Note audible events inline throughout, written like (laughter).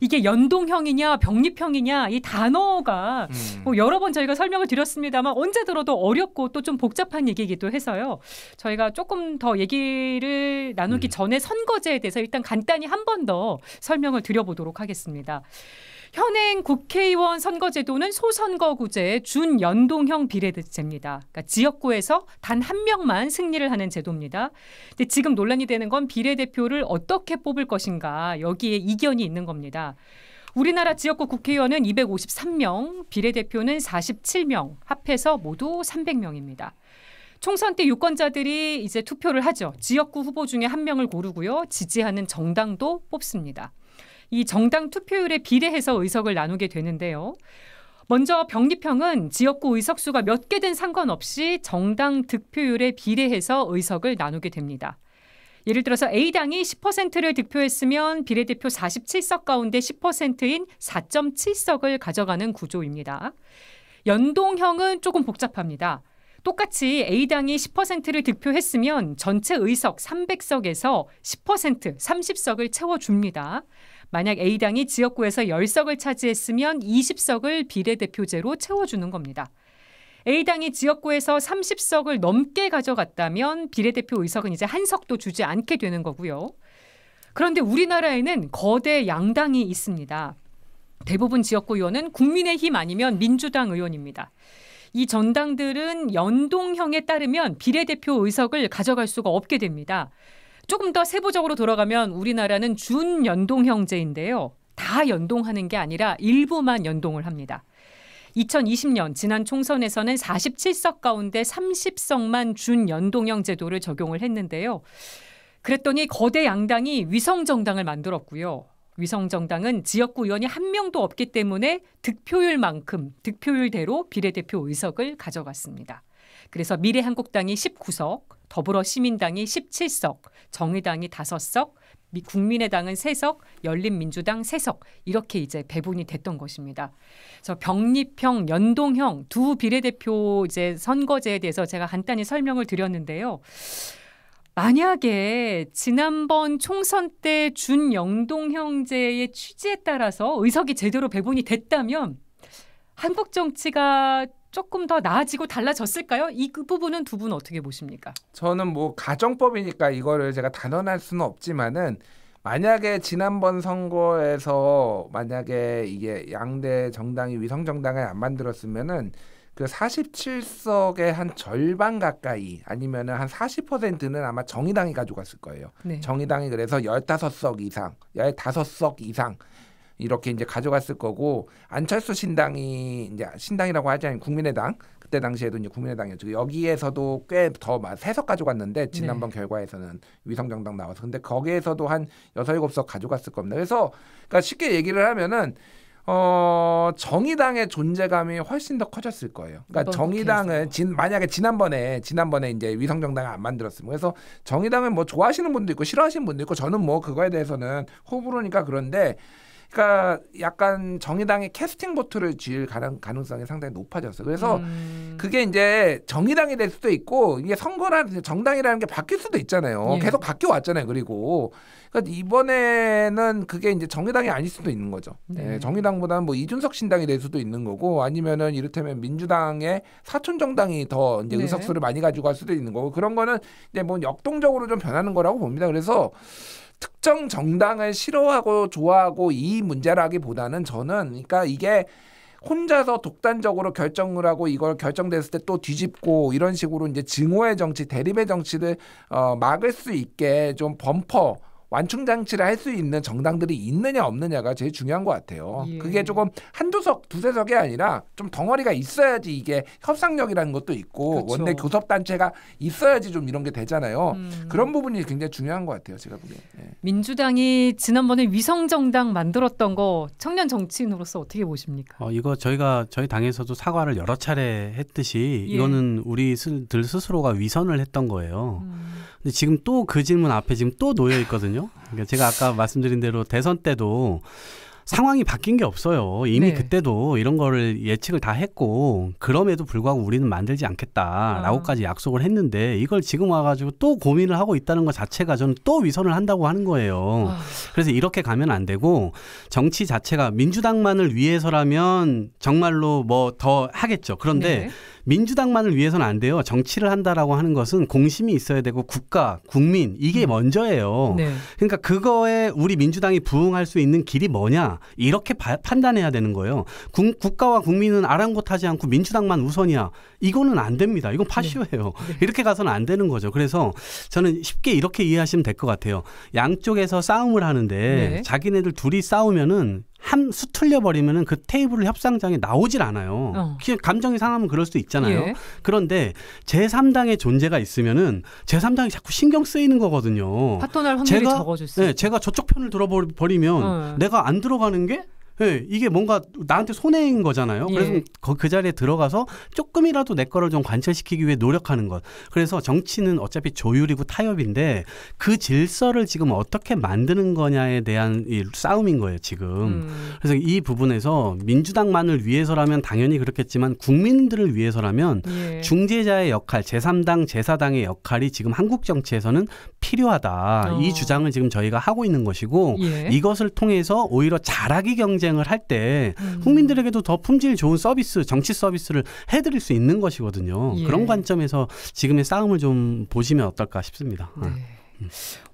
이게 연동형이냐 병립형이냐 이 단어가 음. 뭐 여러 번 저희가 설명을 드렸습니다만 언제 들어도 어렵고 또 좀 복잡한 얘기이기도 해서요. 저희가 조금 더 얘기를 나누기 음. 전에 선거제에 대해서 일단 간단히 한 번 더 설명을 드려보도록 하겠습니다. 현행 국회의원 선거제도는 소선거구제 의 준연동형 비례대체입니다. 그러니까 지역구에서 단 한 명만 승리를 하는 제도입니다. 근데 지금 논란이 되는 건 비례대표를 어떻게 뽑을 것인가 여기에 이견이 있는 겁니다. 우리나라 지역구 국회의원은 253명, 비례대표는 47명, 합해서 모두 300명입니다. 총선 때 유권자들이 이제 투표를 하죠. 지역구 후보 중에 한 명을 고르고요. 지지하는 정당도 뽑습니다. 이 정당 투표율에 비례해서 의석을 나누게 되는데요. 먼저 병리평은 지역구 의석수가 몇 개든 상관없이 정당 득표율에 비례해서 의석을 나누게 됩니다. 예를 들어서 A당이 10%를 득표했으면 비례대표 47석 가운데 10%인 4.7석을 가져가는 구조입니다. 연동형은 조금 복잡합니다. 똑같이 A당이 10%를 득표했으면 전체 의석 300석에서 10%, 30석을 채워줍니다. 만약 A당이 지역구에서 10석을 차지했으면 20석을 비례대표제로 채워주는 겁니다. A당이 지역구에서 30석을 넘게 가져갔다면 비례대표 의석은 이제 한 석도 주지 않게 되는 거고요. 그런데 우리나라에는 거대 양당이 있습니다. 대부분 지역구 의원은 국민의힘 아니면 민주당 의원입니다. 이 전당들은 연동형에 따르면 비례대표 의석을 가져갈 수가 없게 됩니다. 조금 더 세부적으로 돌아가면 우리나라는 준연동 형제인데요. 다 연동하는 게 아니라 일부만 연동을 합니다. 2020년 지난 총선에서는 47석 가운데 30석만 준연동형 제도를 적용을 했는데요. 그랬더니 거대 양당이 위성정당을 만들었고요. 위성정당은 지역구 의원이 한 명도 없기 때문에 득표율만큼 득표율대로 비례대표 의석을 가져갔습니다. 그래서 미래한국당이 19석, 더불어시민당이 17석, 정의당이 5석, 국민의당은 3석, 열린민주당 3석 이렇게 이제 배분이 됐던 것입니다. 그래서 병립형, 연동형 두 비례대표 이제 선거제에 대해서 제가 간단히 설명을 드렸는데요. 만약에 지난번 총선 때 준영동형제의 취지에 따라서 의석이 제대로 배분이 됐다면 한국 정치가 조금 더 나아지고 달라졌을까요? 이그 부분은 두 분 어떻게 보십니까? 저는 뭐 가정법이니까 이거를 제가 단언할 수는 없지만은 만약에 지난번 선거에서 만약에 이게 양대 정당이 위성 정당을 안 만들었으면은 그 47석의 한 절반 가까이 아니면은 한 40%는 아마 정의당이 가져갔을 거예요. 네. 정의당이 그래서 15석 이상, 15석 이상 이렇게 이제 가져갔을 거고 안철수 신당이 이제 신당이라고 하지 않은 국민의당 그때 당시에도 이제 국민의당이었죠. 여기에서도 꽤더 세석 가져갔는데 지난번 네. 결과에서는 위성정당 나와서 근데 거기에서도 한 여섯 일곱 석 가져갔을 겁니다. 그래서 그러니까 쉽게 얘기를 하면은 어 정의당의 존재감이 훨씬 더 커졌을 거예요. 그러니까 뭐, 정의당은 진, 만약에 지난번에 지난번에 이제 위성정당을 안 만들었으면 그래서 정의당은 뭐 좋아하시는 분도 있고 싫어하시는 분도 있고 저는 뭐 그거에 대해서는 호불호니까 그런데 그러니까 약간 정의당의 캐스팅 보트를 쥐을 가능성이 상당히 높아졌어요. 그래서 음. 그게 이제 정의당이 될 수도 있고 이게 선거라는 정당이라는 게 바뀔 수도 있잖아요. 예. 계속 바뀌어 왔잖아요. 그리고 그러니까 이번에는 그게 이제 정의당이 아닐 수도 있는 거죠. 예, 네. 예, 정의당보다는 뭐 이준석 신당이 될 수도 있는 거고 아니면은 이를테면 민주당의 사촌 정당이 더 이제 네. 의석수를 많이 가지고 갈 수도 있는 거고 그런 거는 이제 뭐 역동적으로 좀 변하는 거라고 봅니다. 그래서 특정 정당을 싫어하고 좋아하고 이 문제라기보다는 저는 그러니까 이게 혼자서 독단적으로 결정을 하고 이걸 결정됐을 때 또 뒤집고 이런 식으로 이제 증오의 정치, 대립의 정치를 어, 막을 수 있게 좀 범퍼 완충 장치를 할 수 있는 정당들이 있느냐 없느냐가 제일 중요한 것 같아요. 예. 그게 조금 한두 석, 두세 석이 아니라 좀 덩어리가 있어야지 이게 협상력이라는 것도 있고 그쵸. 원내 교섭 단체가 있어야지 좀 이런 게 되잖아요. 음. 그런 부분이 굉장히 중요한 것 같아요. 제가 보기에. 예. 민주당이 지난번에 위성 정당 만들었던 거 청년 정치인으로서 어떻게 보십니까? 어, 이거 저희가 저희 당에서도 사과를 여러 차례 했듯이 예. 이거는 우리 들 스스로가 위선을 했던 거예요. 음. 근데 지금 또 그 질문 앞에 지금 또 놓여 있거든요. 그러니까 제가 아까 말씀드린 대로 대선 때도 상황이 바뀐 게 없어요. 이미 네. 그때도 이런 거를 예측을 다 했고 그럼에도 불구하고 우리는 만들지 않겠다라고까지 아. 약속을 했는데 이걸 지금 와가지고 또 고민을 하고 있다는 것 자체가 저는 또 위선을 한다고 하는 거예요. 아. 그래서 이렇게 가면 안 되고 정치 자체가 민주당만을 위해서라면 정말로 뭐 더 하겠죠. 그런데 네. 민주당만을 위해서는 안 돼요. 정치를 한다라고 하는 것은 공심이 있어야 되고 국가, 국민 이게 음. 먼저예요. 네. 그러니까 그거에 우리 민주당이 부응할 수 있는 길이 뭐냐 이렇게 바, 판단해야 되는 거예요. 국, 국가와 국민은 아랑곳하지 않고 민주당만 우선이야. 이거는 안 됩니다. 이건 네. 파쇼예요. 네. 이렇게 가서는 안 되는 거죠. 그래서 저는 쉽게 이렇게 이해하시면 될 것 같아요. 양쪽에서 싸움을 하는데 네. 자기네들 둘이 싸우면은 한 수틀려 버리면은 그 테이블 협상장에 나오질 않아요. 어. 감정이 상하면 그럴 수 있잖아요. 예. 그런데 제3당의 존재가 있으면은 제3당이 자꾸 신경 쓰이는 거거든요. 파토날 확률이 제가, 적어졌어요. 네, 제가 저쪽 편을 들어버리면 어. 내가 안 들어가는 게 네, 이게 뭔가 나한테 손해인 거잖아요. 예. 그래서 그, 그 자리에 들어가서 조금이라도 내 거를 좀 관철시키기 위해 노력하는 것. 그래서 정치는 어차피 조율이고 타협인데 그 질서를 지금 어떻게 만드는 거냐에 대한 이 싸움인 거예요, 지금. 음. 그래서 이 부분에서 민주당만을 위해서라면 당연히 그렇겠지만 국민들을 위해서라면 예. 중재자의 역할, 제3당, 제4당의 역할이 지금 한국 정치에서는 필요하다. 어. 이 주장을 지금 저희가 하고 있는 것이고 예. 이것을 통해서 오히려 잘하기 경쟁 경쟁을 할때 음. 국민들에게도 더 품질 좋은 서비스, 정치 서비스를 해드릴 수 있는 것이거든요. 예. 그런 관점에서 지금의 싸움을 좀 보시면 어떨까 싶습니다. 아. 네.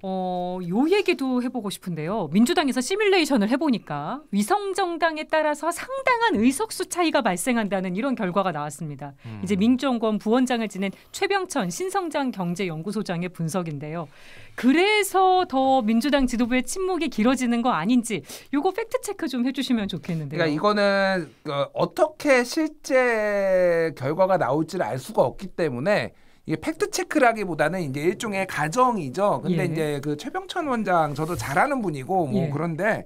어, 요 얘기도 해보고 싶은데요. 민주당에서 시뮬레이션을 해보니까 위성정당에 따라서 상당한 의석수 차이가 발생한다는 이런 결과가 나왔습니다. 음. 이제 민정권 부원장을 지낸 최병천 신성장 경제연구소장의 분석인데요. 그래서 더 민주당 지도부의 침묵이 길어지는 거 아닌지 요거 팩트 체크 좀 해주시면 좋겠는데요. 그러니까 이거는 어, 떻게 실제 결과가 나올지를 알 수가 없기 때문에. 이게 팩트 체크라기보다는 이제 일종의 가정이죠. 근데 예. 이제 그 최병천 원장 저도 잘하는 분이고 뭐 예. 그런데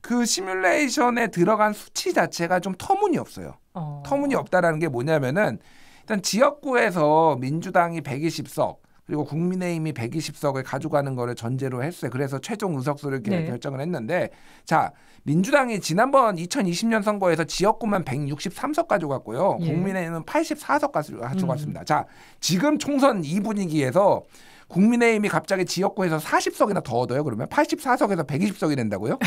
그 시뮬레이션에 들어간 수치 자체가 좀 터무니없어요. 어. 터무니없다라는 게 뭐냐면은 일단 지역구에서 민주당이 120석 그리고 국민의힘이 120석을 가져가는 거를 전제로 했어요. 그래서 최종 의석수를 네. 결정을 했는데 자 민주당이 지난번 2020년 선거에서 지역구만 163석 가져갔고요. 예. 국민의힘은 84석 가져갔습니다. 음. 자 지금 총선 이 분위기에서 국민의힘이 갑자기 지역구에서 40석이나 더 얻어요. 그러면 84석에서 120석이 된다고요?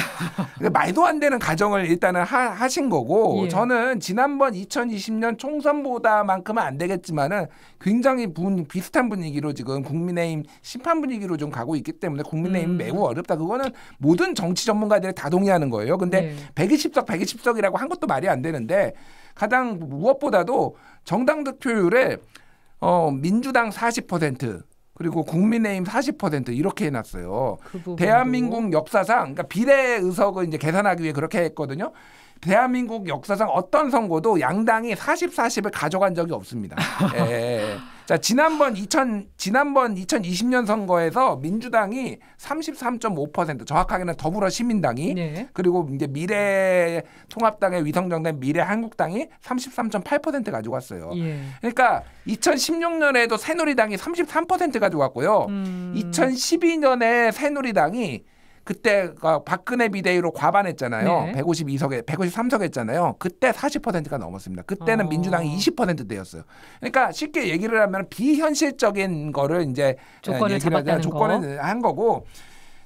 말도 안 되는 가정을 일단은 하, 신 거고 예. 저는 지난번 2020년 총선보다만큼은 안 되겠지만은 굉장히 분, 비슷한 분위기로 지금 국민의힘 심판 분위기로 좀 가고 있기 때문에 국민의힘 음. 매우 어렵다. 그거는 모든 정치 전문가들이 다 동의하는 거예요. 근데 예. 120석, 120석이라고 한 것도 말이 안 되는데 가장 무엇보다도 정당 득표율에 어, 민주당 40%, 그리고 국민의힘 40% 이렇게 해놨어요. 그 대한민국 역사상 그러니까 비례 의석을 이제 계산하기 위해 그렇게 했거든요. 대한민국 역사상 어떤 선거도 양당이 40, 40을 가져간 적이 없습니다. (laughs) 예. 자, 지난번 2000 지난번 2020년 선거에서 민주당이 33.5% 정확하게는 더불어 시민당이 네. 그리고 이제 미래 통합당의 위성정당 미래 한국당이 33.8% 가져갔어요. 예. 그러니까 2016년에도 새누리당이 33% 가져갔고요. 음. 2012년에 새누리당이 그때가 박근혜 비대위로 과반했잖아요. 네. 152석에 153석 했잖아요. 그때 40%가 넘었습니다. 그때는 어. 민주당이 20%대였어요. 그러니까 쉽게 얘기를 하면 비현실적인 거를 이제 어, 조건을 잡았다는 조건을 거. 한 거고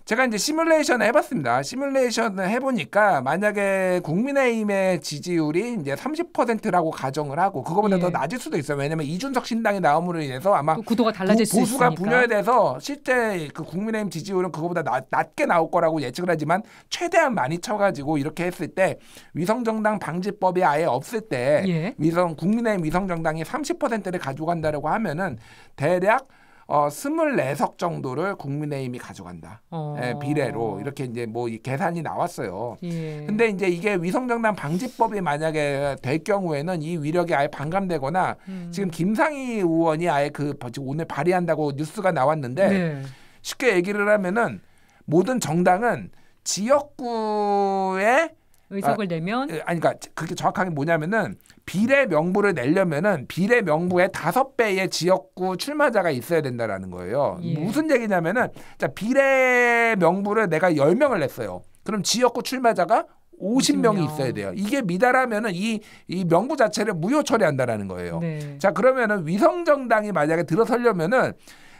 제가 이제 시뮬레이션을 해봤습니다. 시뮬레이션을 해보니까 만약에 국민의힘의 지지율이 이제 30%라고 가정을 하고 그거보다 예. 더 낮을 수도 있어요. 왜냐하면 이준석 신당이 나옴으로 인해서 아마 그 구도가 달라질 보, 보수가 분열돼서 실제 그 국민의힘 지지율은 그거보다 나, 낮게 나올 거라고 예측을 하지만 최대한 많이 쳐가지고 이렇게 했을 때 위성정당 방지법이 아예 없을 때 예. 위성 국민의힘 위성정당이 30%를 가져간다라고 하면은 대략 어, 24석 정도를 국민의힘이 가져간다. 어. 예, 비례로 이렇게 이제 뭐 계산이 나왔어요. 예. 근데 이제 이게 위성정당 방지법이 만약에 될 경우에는 이 위력이 아예 반감되거나 음. 지금 김상희 의원이 아예 그 오늘 발의한다고 뉴스가 나왔는데 네. 쉽게 얘기를 하면은 모든 정당은 지역구에 의석을 아, 내면 예, 아니 그러니까 그게 정확하게 뭐냐면은 비례 명부를 내려면은 비례 명부의 다섯 배의 지역구 출마자가 있어야 된다라는 거예요. 예. 무슨 얘기냐면은 자 비례 명부를 내가 열명을 냈어요. 그럼 지역구 출마자가 오십 명이 있어야 돼요. 이게 미달하면은 이, 이 명부 자체를 무효 처리한다라는 거예요. 네. 자, 그러면은 위성정당이 만약에 들어서려면은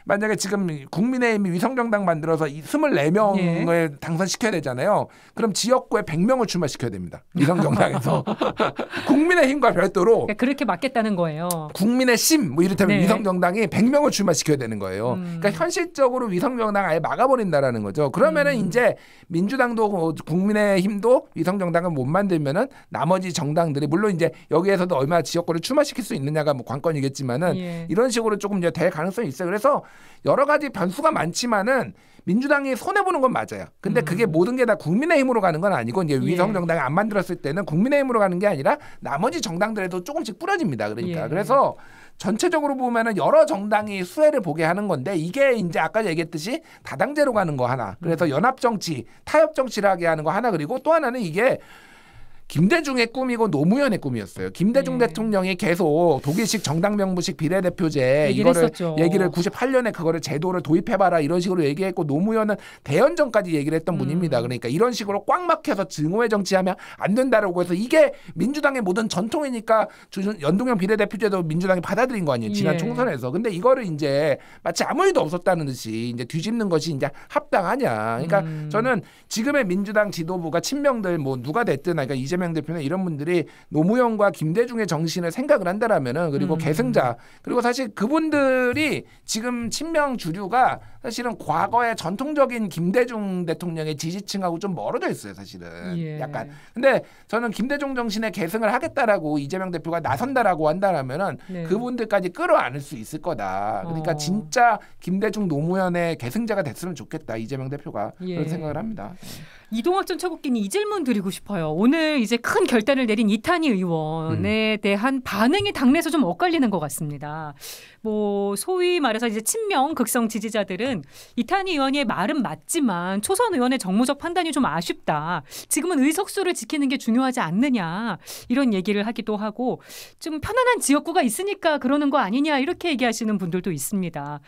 만약에 지금 국민의힘이 위성정당 만들어서 24명을 예. 당선시켜야 되잖아요. 그럼 지역구에 100명을 출마시켜야 됩니다. 위성정당에서. (laughs) 국민의힘과 별도로. 그러니까 그렇게 맞겠다는 거예요. 국민의 심, 뭐 이를테면 네. 위성정당이 100명을 출마시켜야 되는 거예요. 음. 그러니까 현실적으로 위성정당 아예 막아버린다라는 거죠. 그러면은 음. 이제 민주당도 뭐 국민의힘도 위성정당을 못 만들면은 나머지 정당들이 물론 이제 여기에서도 얼마나 지역구를 출마시킬 수 있느냐가 뭐 관건이겠지만은 예. 이런 식으로 조금 이제 될 가능성이 있어요. 그래서 여러 가지 변수가 많지만은 민주당이 손해 보는 건 맞아요. 근데 음. 그게 모든 게 다 국민의힘으로 가는 건 아니고 이제 위성 예. 정당이 안 만들었을 때는 국민의힘으로 가는 게 아니라 나머지 정당들에도 조금씩 뿌려집니다. 그러니까 예. 그래서 전체적으로 보면은 여러 정당이 수혜를 보게 하는 건데 이게 이제 아까 얘기했듯이 다당제로 가는 거 하나. 그래서 음. 연합 정치, 타협 정치를 하게 하는 거 하나 그리고 또 하나는 이게 김대중의 꿈이고 노무현의 꿈이었어요. 김대중 네. 대통령이 계속 독일식 정당 명부식 비례대표제 이거를 얘기를 98년에 그거를 제도를 도입해봐라 이런 식으로 얘기했고 노무현은 대연정까지 얘기를 했던 음. 분입니다. 그러니까 이런 식으로 꽉 막혀서 증오의 정치하면 안 된다라고 해서 이게 민주당의 모든 전통이니까 연동형 비례대표제도 민주당이 받아들인 거 아니에요. 지난 예. 총선에서. 근데 이거를 이제 마치 아무 일도 없었다는 듯이 이제 뒤집는 것이 이제 합당하냐. 그러니까 음. 저는 지금의 민주당 지도부가 친명들 뭐 누가 됐든 그러니까 이제 이재명 대표는 이런 분들이 노무현과 김대중의 정신을 생각을 한다라면은 그리고 음. 계승자 그리고 사실 그분들이 지금 친명 주류가 사실은 과거의 전통적인 김대중 대통령의 지지층하고 좀 멀어져 있어요 사실은 예. 약간 근데 저는 김대중 정신에 계승을 하겠다라고 이재명 대표가 나선다라고 한다라면은 네. 그분들까지 끌어안을 수 있을 거다 그러니까 어. 진짜 김대중 노무현의 계승자가 됐으면 좋겠다 이재명 대표가 예. 그런 생각을 합니다. 예. 이동학 전 차국기님 이 질문 드리고 싶어요. 오늘 이제 큰 결단을 내린 이탄희 의원에 음. 대한 반응이 당내에서 좀 엇갈리는 것 같습니다. 뭐 소위 말해서 이제 친명 극성 지지자들은 이탄희 의원의 말은 맞지만 초선 의원의 정무적 판단이 좀 아쉽다. 지금은 의석수를 지키는 게 중요하지 않느냐 이런 얘기를 하기도 하고 좀 편안한 지역구가 있으니까 그러는 거 아니냐 이렇게 얘기하시는 분들도 있습니다.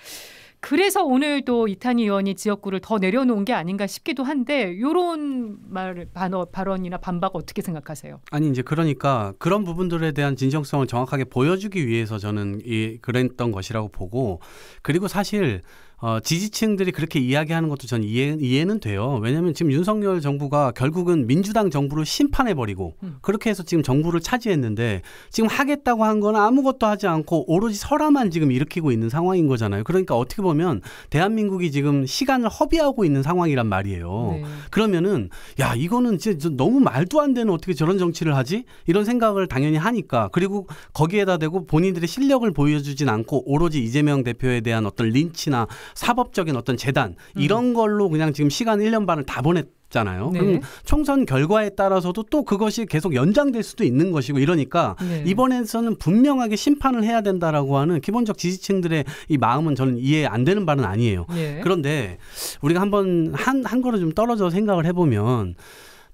그래서 오늘도 이탄희 의원이 지역구를 더 내려놓은 게 아닌가 싶기도 한데 요런말 반어, 발언이나 반박 어떻게 생각하세요? 아니 이제 그러니까 그런 부분들에 대한 진정성을 정확하게 보여주기 위해서 저는 이 그랬던 것이라고 보고 그리고 사실 어, 지지층들이 그렇게 이야기하는 것도 전 이해, 이해는 돼요. 왜냐하면 지금 윤석열 정부가 결국은 민주당 정부를 심판해버리고 음. 그렇게 해서 지금 정부를 차지했는데 지금 하겠다고 한 건 아무것도 하지 않고 오로지 설화만 지금 일으키고 있는 상황인 거잖아요. 그러니까 어떻게 보면 대한민국이 지금 시간을 허비하고 있는 상황이란 말이에요. 네. 그러면은 야 이거는 진짜 너무 말도 안 되는 어떻게 저런 정치를 하지? 이런 생각을 당연히 하니까 그리고 거기에다 대고 본인들의 실력을 보여주진 않고 오로지 이재명 대표에 대한 어떤 린치나 사법적인 어떤 재단 음. 이런 걸로 그냥 지금 시간 1년 반을 다 보냈 잖아요. 네. 그럼 총선 결과에 따라서도 또 그것이 계속 연장될 수도 있는 것이고 이러니까 네. 이번에서는 분명하게 심판을 해야 된다라고 하는 기본적 지지층들의 이 마음은 저는 이해 안 되는 바는 아니에요. 네. 그런데 우리가 한번 한 한 걸음 좀 떨어져 생각을 해보면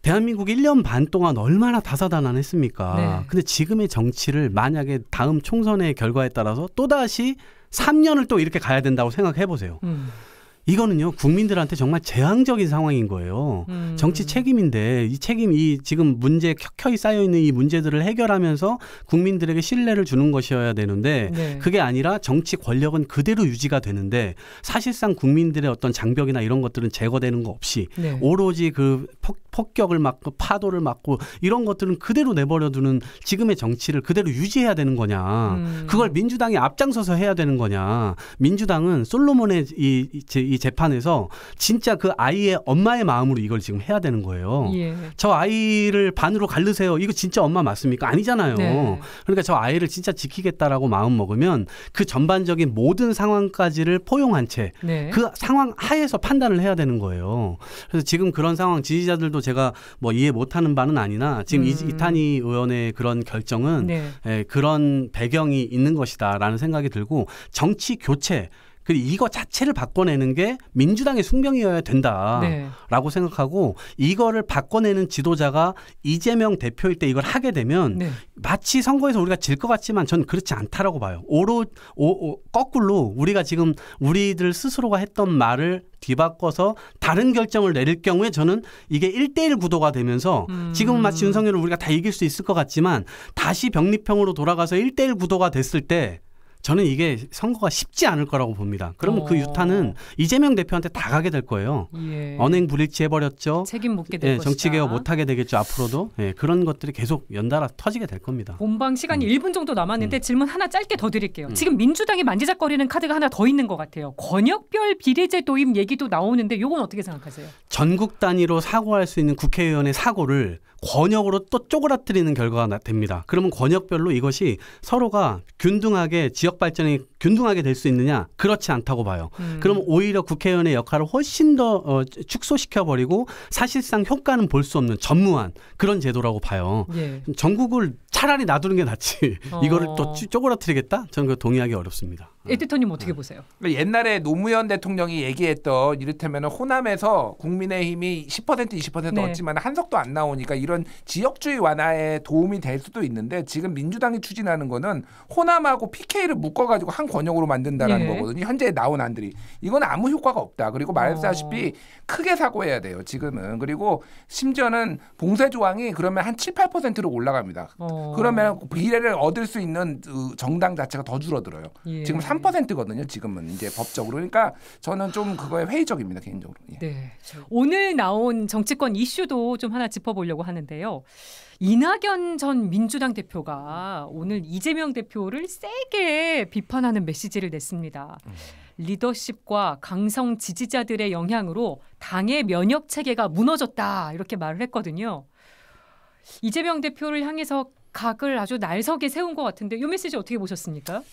대한민국 1년 반 동안 얼마나 다사다난했습니까? 네. 근데 지금의 정치를 만약에 다음 총선의 결과에 따라서 또 다시 3년을 또 이렇게 가야 된다고 생각해 보세요. 음. 이거는요 국민들한테 정말 재앙적인 상황인 거예요. 음. 정치 책임인데 이 책임이 지금 문제 켜켜이 쌓여 있는 이 문제들을 해결하면서 국민들에게 신뢰를 주는 것이어야 되는데 네. 그게 아니라 정치 권력은 그대로 유지가 되는데 사실상 국민들의 어떤 장벽이나 이런 것들은 제거되는 거 없이 네. 오로지 그 폭, 격을 막고 파도를 막고 이런 것들은 그대로 내버려두는 지금의 정치를 그대로 유지해야 되는 거냐? 음. 그걸 민주당이 앞장서서 해야 되는 거냐? 민주당은 솔로몬의 이, 이, 이이 재판에서 진짜 그 아이의 엄마의 마음으로 이걸 지금 해야 되는 거예요. 예. 저 아이를 반으로 갈르세요. 이거 진짜 엄마 맞습니까? 아니잖아요. 네. 그러니까 저 아이를 진짜 지키겠다라고 마음 먹으면 그 전반적인 모든 상황까지를 포용한 채그 네. 그 상황 하에서 판단을 해야 되는 거예요. 그래서 지금 그런 상황 지지자들도 제가 뭐 이해 못하는 바는 아니나 지금 음. 이탄희 의원의 그런 결정은 네. 에, 예, 그런 배경이 있는 것이다라는 생각이 들고 정치 교체 그리고 이거 자체를 바꿔내는 게 민주당의 숙명이어야 된다라고 네. 생각하고 이거를 바꿔내는 지도자가 이재명 대표일 때 이걸 하게 되면 네. 마치 선거에서 우리가 질 것 같지만 저는 그렇지 않다라고 봐요. 오로 오, 오, 거꾸로 우리가 지금 우리들 스스로가 했던 말을 뒤바꿔서 다른 결정을 내릴 경우에 저는 이게 1대1 구도가 되면서 음. 지금은 마치 윤석열을 우리가 다 이길 수 있을 것 같지만 다시 병립형으로 돌아가서 1대1 구도가 됐을 때 저는 이게 선거가 쉽지 않을 거라고 봅니다. 그러면 그 어. 그 유탄은 이재명 대표한테 다 가게 될 거예요. 예. 언행 불일치해 버렸죠. 책임 묻게 될 예, 정치 개혁 못 하게 되겠죠. 앞으로도 예, 그런 것들이 계속 연달아 터지게 될 겁니다. 본방 시간이 음. 1분 정도 남았는데 음. 질문 하나 짧게 더 드릴게요. 음. 지금 민주당이 만지작거리는 카드가 하나 더 있는 것 같아요. 권역별 비례제 도입 얘기도 나오는데 이건 어떻게 생각하세요? 전국 단위로 사고할 수 있는 국회의원의 사고를 권역으로 또 쪼그라뜨리는 결과가 됩니다. 그러면 권역별로 이것이 서로가 균등하게 지역 지역 발전이 균등하게 될 수 있느냐? 그렇지 않다고 봐요. 음. 그럼 오히려 국회의원의 역할을 훨씬 더 어, 축소시켜 버리고 사실상 효과는 볼 수 없는 전무한 그런 제도라고 봐요. 예. 전국을 차라리 놔두는 게 낫지. 어. 이거를 또 쪼그라뜨리겠다? 저는 그 동의하기 어렵습니다. 에디터님 음. 어떻게 네. 보세요? 그러니까 옛날에 노무현 대통령이 얘기했던 이를테면 호남에서 국민의힘이 10% 20% 네. 얻지만 한석도 안 나오니까 이런 지역주의 완화에 도움이 될 수도 있는데 지금 민주당이 추진하는 거는 호남하고 PK를 묶어가지고 한 권역으로 만든다라는 예. 거거든요. 현재 나온 안들이 이건 아무 효과가 없다. 그리고 말했다시피 어. 크게 사고해야 돼요. 지금은 그리고 심지어는 봉쇄 조항이 그러면 한 7, 8%로 올라갑니다. 어. 그러면 비례를 얻을 수 있는 그 정당 자체가 더 줄어들어요. 예. 지금 3 3%거든요. 지금은 이제 법적으로. 그러니까 저는 좀 그거에 회의적입니다. 개인적으로. 예. 네. 오늘 나온 정치권 이슈도 좀 하나 짚어보려고 하는데요. 이낙연 전 민주당 대표가 오늘 이재명 대표를 세게 비판하는 메시지를 냈습니다. 리더십과 강성 지지자들의 영향으로 당의 면역 체계가 무너졌다 이렇게 말을 했거든요. 이재명 대표를 향해서 각을 아주 날석에 세운 것 같은데 이 메시지 어떻게 보셨습니까?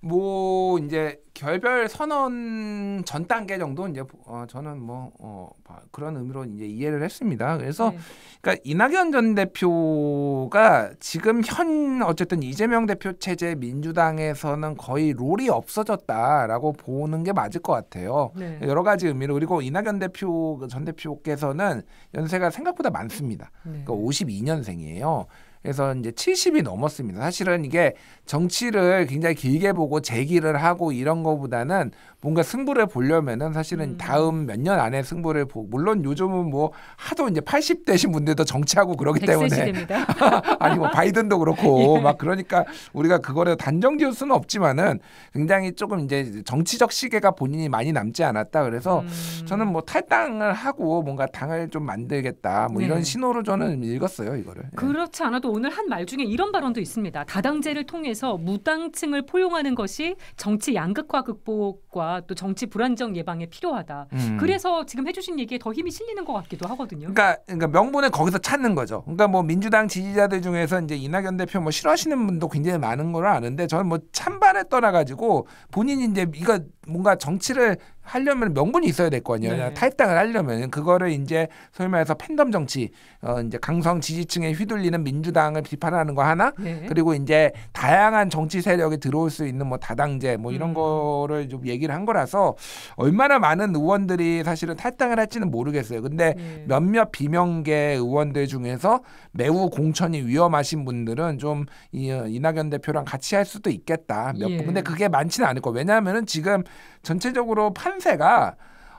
뭐 이제 결별 선언 전 단계 정도 이제 어, 저는 뭐 어, 그런 의미로 이제 이해를 했습니다. 그래서 네. 그러니까 이낙연 전 대표가 지금 현 어쨌든 이재명 대표 체제 민주당에서는 거의 롤이 없어졌다라고 보는 게 맞을 것 같아요. 네. 여러 가지 의미로 그리고 이낙연 대표 전 대표께서는 연세가 생각보다 많습니다. 네. 그러니까 52년생이에요. 그래서 이제 70이 넘었습니다. 사실은 이게 정치를 굉장히 길게 보고 재기를 하고 이런 거보다는 뭔가 승부를 보려면은 사실은 음. 다음 몇 년 안에 승부를 보 물론 요즘은 뭐 하도 이제 80 되신 분들도 정치하고 그러기 때문에 (laughs) 아니 뭐 바이든도 그렇고 (laughs) 예. 막 그러니까 우리가 그거를 단정 지을 수는 없지만은 굉장히 조금 이제 정치적 시계가 본인이 많이 남지 않았다 그래서 음. 저는 뭐 탈당을 하고 뭔가 당을 좀 만들겠다 뭐 네. 이런 신호로 저는 읽었어요 이거를. 예. 그렇지 않아도 오늘 한 말 중에 이런 발언도 있습니다. 다당제를 통해서 무당층을 포용하는 것이 정치 양극화 극복과 또 정치 불안정 예방에 필요하다. 음. 그래서 지금 해주신 얘기에 더 힘이 실리는 것 같기도 하거든요. 그러니까, 그러니까 명분을 거기서 찾는 거죠. 그러니까 뭐 민주당 지지자들 중에서 이제 이낙연 대표 뭐 싫어하시는 분도 굉장히 많은 걸 아는데 저는 뭐 찬반에 떠나가지고 본인 이제 이거 뭔가 정치를 하려면 명분이 있어야 될 거 아니에요. 네. 탈당을 하려면 그거를 이제 소위 말해서 팬덤 정치, 어 이제 강성 지지층에 휘둘리는 민주당을 비판하는 거 하나, 네. 그리고 이제 다양한 정치 세력이 들어올 수 있는 뭐 다당제 뭐 이런 음. 거를 좀 얘기를 한 거라서 얼마나 많은 의원들이 사실은 탈당을 할지는 모르겠어요. 근데 네. 몇몇 비명계 의원들 중에서 매우 공천이 위험하신 분들은 좀 이, 어, 이낙연 대표랑 같이 할 수도 있겠다. 몇 분. 예. 근데 그게 많지는 않을 거. 왜냐하면은 지금 전체적으로 판세가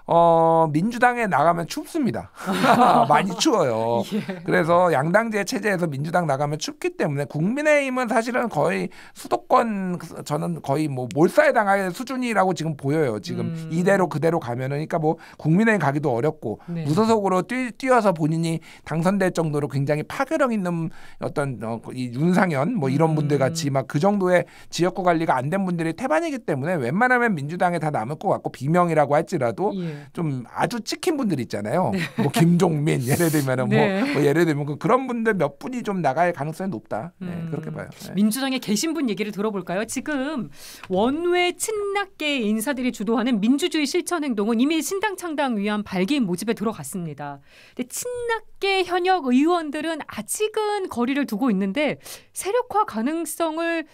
어, 민주당에 나가면 춥습니다. (laughs) 많이 추워요. (laughs) 예. 그래서 양당제 체제에서 민주당 나가면 춥기 때문에 국민의힘은 사실은 거의 수도권 저는 거의 뭐 몰살 당할 수준이라고 지금 보여요. 지금 음. 이대로 그대로 가면은 그러니까 뭐 국민의힘 가기도 어렵고 네. 무소속으로 뛰, 뛰어서 본인이 당선될 정도로 굉장히 파괴력 있는 어떤 어, 이 윤상현 뭐 이런 음. 분들 같이 막 그 정도의 지역구 관리가 안 된 분들이 태반이기 때문에 웬만하면 민주당에 다 남을 것 같고 비명이라고 할지라도 예. 좀 아주 찍힌 분들 있잖아요. 네. 뭐 김종민 예를 들면은 뭐, 네. 뭐, 뭐, 예를 들면 그 그런 분들 몇 분이 좀 나갈 가능성이 높다. 네, 음. 그렇게 봐요. 네. 민주당에 계신 분 얘기를 들어볼까요? 지금 원외 친낙계 인사들이 주도하는 민주주의 실천 행동은 이미 신당 창당 위한 발기인 모집에 들어갔습니다. 근데 친낙계 현역 의원들은 아직은 거리를 두고 있는데 세력화 가능성을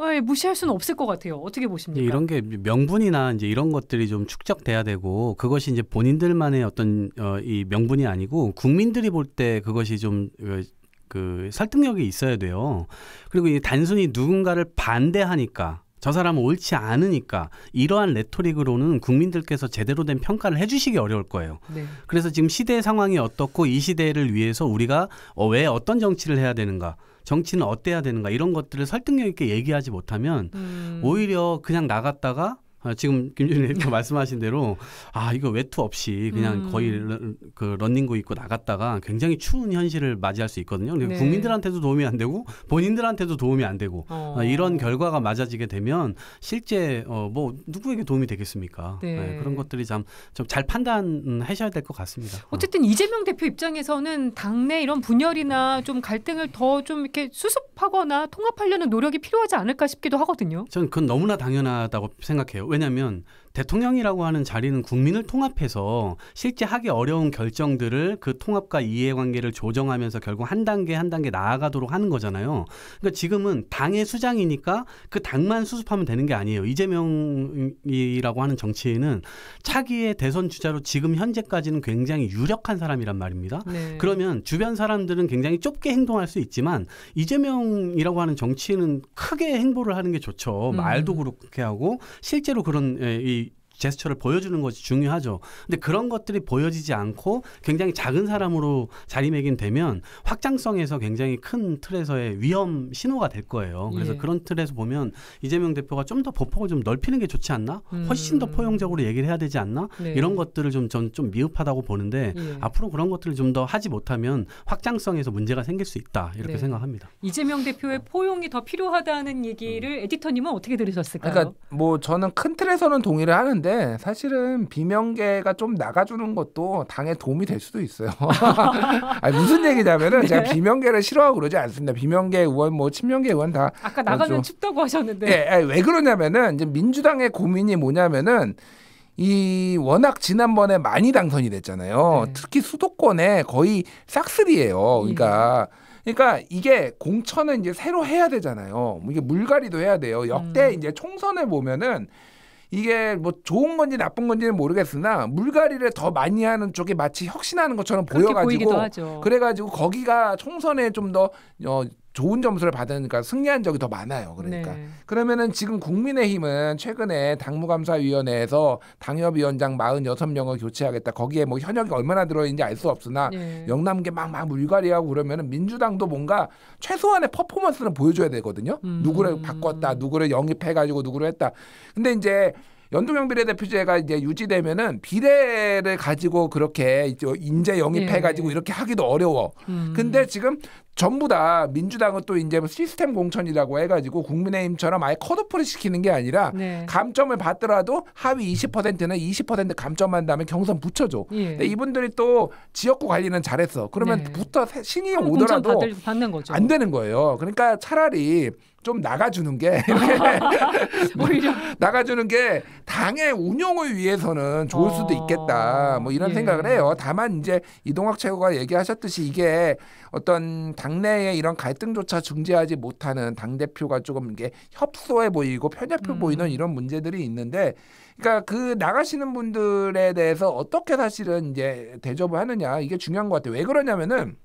아, 예, 무시할 수는 없을 것 같아요. 어떻게 보십니까? 네, 이런 게 명분이나 이제 이런 것들이 좀 축적돼야 되고 그것이 이제 본인들만의 어떤 어, 이 명분이 아니고 국민들이 볼 때 그것이 좀그 그 설득력이 있어야 돼요. 그리고 이 단순히 누군가를 반대하니까 저 사람은 옳지 않으니까 이러한 레토릭으로는 국민들께서 제대로 된 평가를 해주시기 어려울 거예요. 네. 그래서 지금 시대 상황이 어떻고 이 시대를 위해서 우리가 어, 왜 어떤 정치를 해야 되는가 정치는 어때야 되는가 이런 것들을 설득력 있게 얘기하지 못하면 음. 오히려 그냥 나갔다가 아, 지금 김준일 께서 네. 말씀하신 대로 아 이거 외투 없이 그냥 음. 거의 러, 그런닝고 입고 나갔다가 굉장히 추운 현실을 맞이할 수 있거든요. 네. 국민들한테도 도움이 안 되고 본인들한테도 도움이 안 되고 어. 아, 이런 결과가 맞아지게 되면 실제 어, 뭐 누구에게 도움이 되겠습니까? 네. 네, 그런 것들이 참 좀 잘 판단하셔야 될 것 같습니다. 어. 어쨌든 어. 이재명 대표 입장에서는 당내 이런 분열이나 좀 갈등을 더 좀 이렇게 수습하거나 통합하려는 노력이 필요하지 않을까 싶기도 하거든요. 저는 그건 너무나 당연하다고 생각해요. 왜냐하면 대통령이라고 하는 자리는 국민을 통합해서 실제 하기 어려운 결정들을 그 통합과 이해관계를 조정하면서 결국 한 단계 한 단계 나아가도록 하는 거잖아요. 그러니까 지금은 당의 수장이니까 그 당만 수습하면 되는 게 아니에요. 이재명이라고 하는 정치인은 차기의 대선 주자로 지금 현재까지는 굉장히 유력한 사람이란 말입니다. 네. 그러면 주변 사람들은 굉장히 좁게 행동할 수 있지만 이재명이라고 하는 정치인은 크게 행보를 하는 게 좋죠. 음. 말도 그렇게 하고 실제로 그런 예, 이 제스처를 보여주는 것이 중요하죠. 근데 그런 것들이 보여지지 않고 굉장히 작은 사람으로 자리매김되면 확장성에서 굉장히 큰 틀에서의 위험 신호가 될 거예요. 그래서 예. 그런 틀에서 보면 이재명 대표가 좀 더 보폭을 좀 넓히는 게 좋지 않나? 음. 훨씬 더 포용적으로 얘기를 해야 되지 않나? 네. 이런 것들을 좀좀좀 미흡하다고 보는데 예. 앞으로 그런 것들을 좀 더 하지 못하면 확장성에서 문제가 생길 수 있다 이렇게 네. 생각합니다. 이재명 대표의 포용이 더 필요하다는 얘기를 음. 에디터님은 어떻게 들으셨을까요? 그러니까 뭐 저는 큰 틀에서는 동의를 하는데 하는데 사실은 비명계가 좀 나가주는 것도 당에 도움이 될 수도 있어요. (laughs) 아니, 무슨 얘기냐면은 네. 제가 비명계를 싫어하고 그러지 않습니다. 비명계 의원 뭐 친명계 의원 다 아까 나가면 좀, 춥다고 하셨는데 예, 예, 왜 그러냐면은 이제 민주당의 고민이 뭐냐면은 이 워낙 지난번에 많이 당선이 됐잖아요. 네. 특히 수도권에 거의 싹쓸이에요. 그러니까 예. 그러니까, 그러니까 이게 공천은 이제 새로 해야 되잖아요. 이게 물갈이도 해야 돼요. 역대 음. 이제 총선을 보면은 이게 뭐 좋은 건지 나쁜 건지는 모르겠으나 물갈이를 더 많이 하는 쪽이 마치 혁신하는 것처럼 보여가지고 그래가지고 거기가 총선에 좀 더 어, 좋은 점수를 받으니까 승리한 적이 더 많아요. 그러니까 네. 그러면은 지금 국민의힘은 최근에 당무감사위원회에서 당협위원장 46명을 교체하겠다. 거기에 뭐 현역이 얼마나 들어있는지 알 수 없으나 네. 영남계 막막 물갈이하고 그러면은 민주당도 뭔가 최소한의 퍼포먼스는 보여줘야 되거든요. 음. 누구를 바꿨다, 누구를 영입해가지고 누구를 했다. 근데 이제 연동형 비례대표제가 이제 유지되면은 비례를 가지고 그렇게 인재 영입해가지고 예. 이렇게 하기도 어려워. 음. 근데 지금 전부 다 민주당은 또 이제 뭐 시스템 공천이라고 해가지고 국민의힘처럼 아예 컷오프를 시키는 게 아니라 네. 감점을 받더라도 하위 20%는 20% 감점한 다음에 경선 붙여줘. 예. 근데 이분들이 또 지역구 관리는 잘했어. 그러면 네. 부터 신이 오더라도 받는 거죠. 안 되는 거예요. 그러니까 차라리 좀 나가주는 게 (laughs) (laughs) 오히려 (laughs) 나가주는 게 당의 운영을 위해서는 좋을 수도 어. 있겠다. 뭐 이런 예. 생각을 해요. 다만 이제 이동학 최고가 얘기하셨듯이 이게 어떤 당 당내에 이런 갈등조차 중재하지 못하는 당 대표가 조금 이게 협소해 보이고 편협해 음. 보이는 이런 문제들이 있는데 그러니까 그 나가시는 분들에 대해서 어떻게 사실은 이제 대접을 하느냐 이게 중요한 것 같아요. 왜 그러냐면은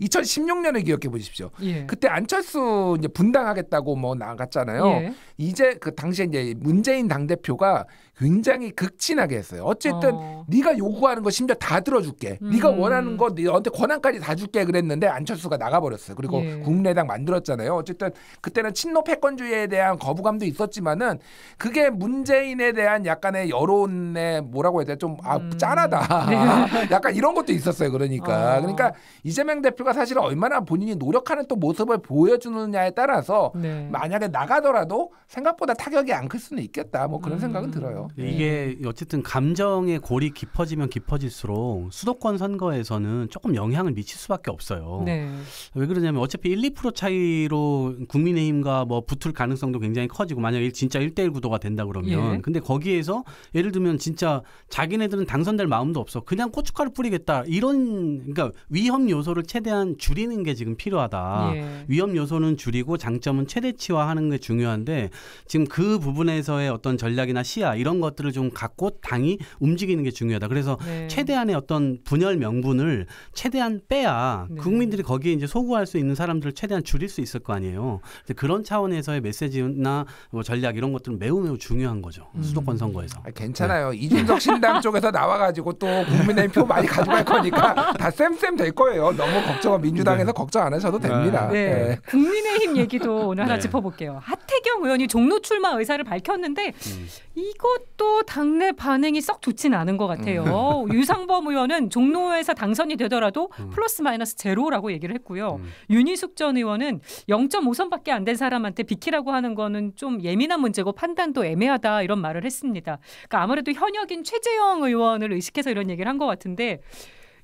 2016년을 기억해 보십시오. 예. 그때 안철수 이제 분당하겠다고 뭐 나갔잖아요. 예. 이제 그 당시에 이제 문재인 당 대표가 굉장히 극진하게 했어요. 어쨌든 어. 네가 요구하는 거 심지어 다 들어줄게. 음. 네가 원하는 거 네, 너한테 권한까지 다 줄게 그랬는데 안철수가 나가버렸어요. 그리고 예. 국민의당 만들었잖아요. 어쨌든 그때는 친노 패권주의에 대한 거부감도 있었지만은 그게 문재인에 대한 약간의 여론의 뭐라고 해야 돼 좀아 음. 짠하다. 네. (laughs) 약간 이런 것도 있었어요. 그러니까 어. 그러니까 이재명 대표가 사실 얼마나 본인이 노력하는 또 모습을 보여주느냐에 따라서 네. 만약에 나가더라도 생각보다 타격이 안 클 수는 있겠다. 뭐 그런 음. 생각은 들어요. 네. 이게 어쨌든 감정의 골이 깊어지면 깊어질수록 수도권 선거에서는 조금 영향을 미칠 수밖에 없어요. 네. 왜 그러냐면 어차피 1, 2% 차이로 국민의힘과 뭐 붙을 가능성도 굉장히 커지고 만약에 진짜 1대1 구도가 된다 그러면 예. 근데 거기에서 예를 들면 진짜 자기네들은 당선될 마음도 없어. 그냥 고춧가루 뿌리겠다. 이런 그러니까 위험 요소를 최대한 줄이는 게 지금 필요하다. 예. 위험 요소는 줄이고 장점은 최대치화하는 게 중요한데 지금 그 부분에서의 어떤 전략이나 시야 이런 것들을 좀 갖고 당이 움직이는 게 중요하다. 그래서 네. 최대한의 어떤 분열 명분을 최대한 빼야 네. 국민들이 거기에 이제 소구할 수 있는 사람들을 최대한 줄일 수 있을 거 아니에요. 그런 차원에서의 메시지나 뭐 전략 이런 것들은 매우 매우 중요한 거죠. 음. 수도권 선거에서. 아, 괜찮아요. 네. 이준석 신당 (laughs) 쪽에서 나와가지고 또 국민의힘 표 많이 가져갈 거니까 다 쌤쌤 될 거예요. 너무 걱정 은 민주당에서 네. 걱정 안 하셔도 됩니다. 네. 네. 네. 국민의힘 얘기도 오늘 하나 짚어볼게요. 하태경 의원이 종로 출마 의사를 밝혔는데 음. 이거 또 당내 반응이 썩 좋진 않은 것 같아요. 음. (laughs) 유상범 의원은 종로에서 당선이 되더라도 음. 플러스 마이너스 제로라고 얘기를 했고요. 음. 윤희숙 전 의원은 0.5선밖에 안 된 사람한테 비키라고 하는 거는 좀 예민한 문제고 판단도 애매하다 이런 말을 했습니다. 그러니까 아무래도 현역인 최재형 의원을 의식해서 이런 얘기를 한 것 같은데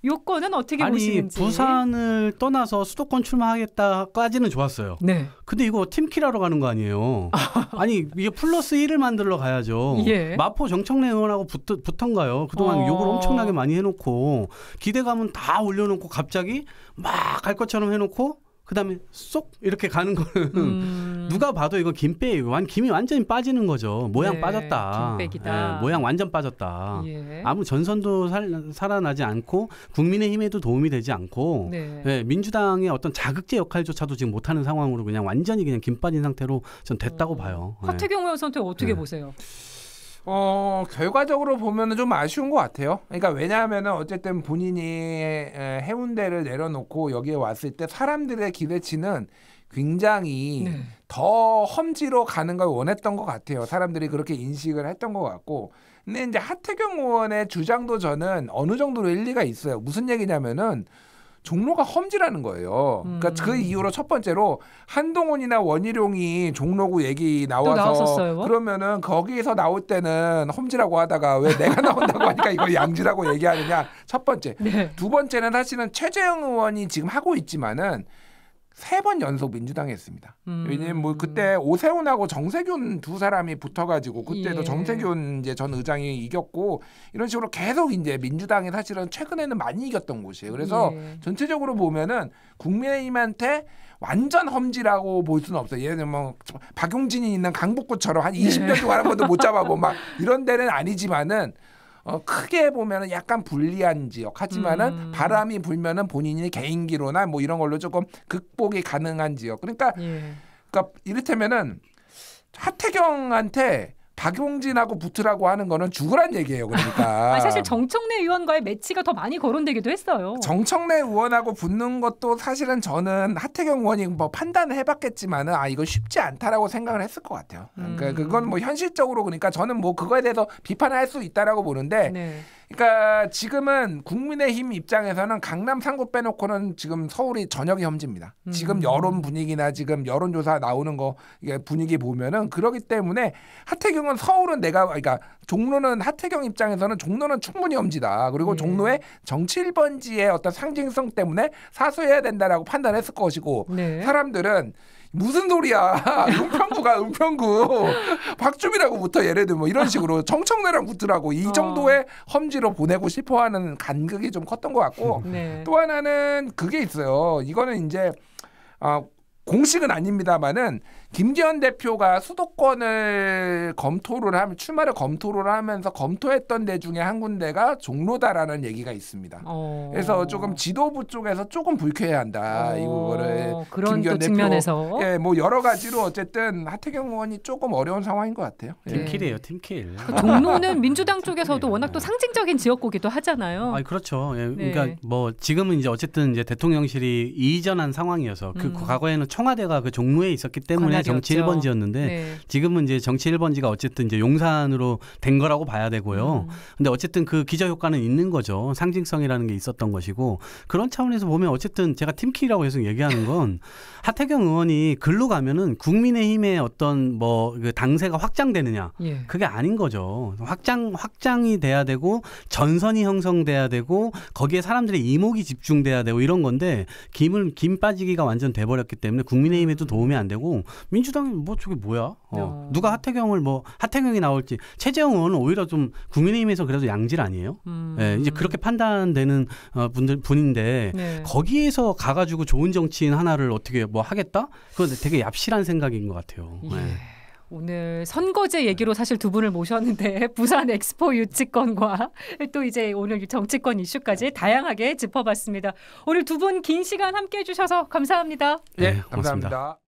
요건은 어떻게 아니, 보시는지. 부산을 떠나서 수도권 출마하겠다까지는 좋았어요. 네. 근데 이거 팀킬하러 가는 거 아니에요. (laughs) 아니 이게 플러스 1을 만들러 가야죠. 예. 마포 정청래 의원하고 붙, 붙던가요. 그동안 어... 욕을 엄청나게 많이 해놓고 기대감은 다 올려놓고 갑자기 막 갈 것처럼 해놓고 그다음에 쏙 이렇게 가는 거는 음. 음. 누가 봐도 이거 김빼 완 김이 완전히 빠지는 거죠. 모양 네, 빠졌다. 김빼기다. 네, 예, 모양 완전 빠졌다. 예. 아무 전선도 살, 살아나지 않고 국민의힘에도 도움이 되지 않고 네. 네, 민주당의 어떤 자극제 역할조차도 지금 못하는 상황으로 그냥 완전히 그냥 김 빠진 상태로 전 됐다고 어. 봐요. 예. 하태경 의원 선택 어떻게 보세요? 어 결과적으로 보면은 좀 아쉬운 것 같아요. 그러니까 왜냐하면은 어쨌든 본인이 해운대를 내려놓고 여기에 왔을 때 사람들의 기대치는 굉장히 네. 더 험지로 가는 걸 원했던 것 같아요. 사람들이 그렇게 인식을 했던 것 같고. 근데 이제 하태경 의원의 주장도 저는 어느 정도로 일리가 있어요. 무슨 얘기냐면은 종로가 험지라는 거예요. 그러니까 그 음. 이후로 첫 번째로 한동훈이나 원희룡이 종로구 얘기 나와서 그러면은 거기에서 나올 때는 험지라고 하다가 왜 내가 나온다고 하니까 이걸 양지라고 얘기하느냐 첫 번째. 네. 두 번째는 사실은 최재형 의원이 지금 하고 있지만은 세번 연속 민주당에 했습니다. 음. 왜냐면 뭐 그때 오세훈하고 정세균 두 사람이 붙어가지고 그때도 예. 정세균 이제 전 의장이 이겼고 이런 식으로 계속 이제 민주당이 사실은 최근에는 많이 이겼던 곳이에요. 그래서 예. 전체적으로 보면은 국민의힘한테 완전 험지라고 볼 수는 없어요. 예를 뭐 박용진이 있는 강북구처럼 한 20년 동안 한 번도 못 잡아보고 막 이런 데는 아니지만은 어, 크게 보면은 약간 불리한 지역. 하지만은 음. 바람이 불면은 본인이 개인기로나 뭐 이런 걸로 조금 극복이 가능한 지역. 그러니까 예. 그러니까 이를테면은 하태경한테 박용진하고 붙으라고 하는 거는 죽으란 얘기예요. 그러니까 (laughs) 사실 정청래 의원과의 매치가 더 많이 거론되기도 했어요. 정청래 의원하고 붙는 것도 사실은 저는 하태경 의원이 뭐 판단을 해봤겠지만은 아 이거 쉽지 않다라고 생각을 했을 것 같아요. 그러니까 음. 그러니까 그건 뭐 현실적으로 그러니까 저는 뭐 그거에 대해서 비판할 수 있다라고 보는데 네. 그러니까 지금은 국민의힘 입장에서는 강남 상구 빼놓고는 지금 서울이 저녁이 험지입니다. 음. 지금 여론 분위기나 지금 여론조사 나오는 거 분위기 보면은 그러기 때문에 하태경은 서울은 내가 그러니까 종로는 하태경 입장에서는 종로는 충분히 험지다. 그리고 예. 종로의 정치 1번지의 어떤 상징성 때문에 사수해야 된다라고 판단했을 것이고 네. 사람들은 무슨 소리야. 은평구가 (laughs) 은평구. 박주민라고부터 예를 들면 뭐 이런 식으로 청청내랑붙더라고이 어. 정도의 험지로 보내고 싶어 하는 간극이 좀 컸던 것 같고 (laughs) 네. 또 하나는 그게 있어요. 이거는 이제 아, 공식은 아닙니다만은 김기현 대표가 수도권을 검토를 하면 출마를 검토를 하면서 검토했던 데 중에 한 군데가 종로다라는 얘기가 있습니다. 어. 그래서 조금 지도부 쪽에서 조금 불쾌해한다 야 어. 이 부분을 그런 김기현 대표, 측면에서 예, 뭐 여러 가지로 어쨌든 하태경 의원이 조금 어려운 상황인 것 같아요. 예. 팀킬이에요, 팀킬. (laughs) 종로는 민주당 쪽에서도 워낙 또 상징적인 지역구기도 하잖아요. 아, 그렇죠. 예, 그러니까 네. 뭐 지금은 이제 어쨌든 이제 대통령실이 이전한 상황이어서 그 음. 과거에는 청와대가 그 종로에 있었기 때문에 예전에 네, 정치 1번지였는데 네. 지금은 이제 정치 1번지가 어쨌든 이제 용산으로 된 거라고 봐야 되고요. 음. 근데 어쨌든 그 기저 효과는 있는 거죠. 상징성이라는 게 있었던 것이고 그런 차원에서 보면 어쨌든 제가 팀키라고 계속 얘기하는 건 (laughs) 하태경 의원이 글로 가면은 국민의힘의 어떤 뭐 그 당세가 확장되느냐 예. 그게 아닌 거죠. 확장 확장이 돼야 되고 전선이 형성돼야 되고 거기에 사람들의 이목이 집중돼야 되고 이런 건데 김을 김 빠지기가 완전 돼버렸기 때문에 국민의힘에도 음. 도움이 안 되고 민주당이 뭐 저게 뭐야? 어. 누가 하태경을 뭐 하태경이 나올지 최재형 의원은 오히려 좀 국민의힘에서 그래도 양질 아니에요? 음. 예, 이제 그렇게 판단되는 어, 분들 분인데 네. 거기에서 가가지고 좋은 정치인 하나를 어떻게 뭐 하겠다? 그건 되게 얍실한 생각인 것 같아요. 예. 예. 오늘 선거제 얘기로 사실 두 분을 모셨는데 (laughs) 부산 엑스포 유치권과 또 이제 오늘 정치권 이슈까지 다양하게 짚어봤습니다. 오늘 두 분 긴 시간 함께해 주셔서 감사합니다. 네, 예, 감사합니다. 감사합니다.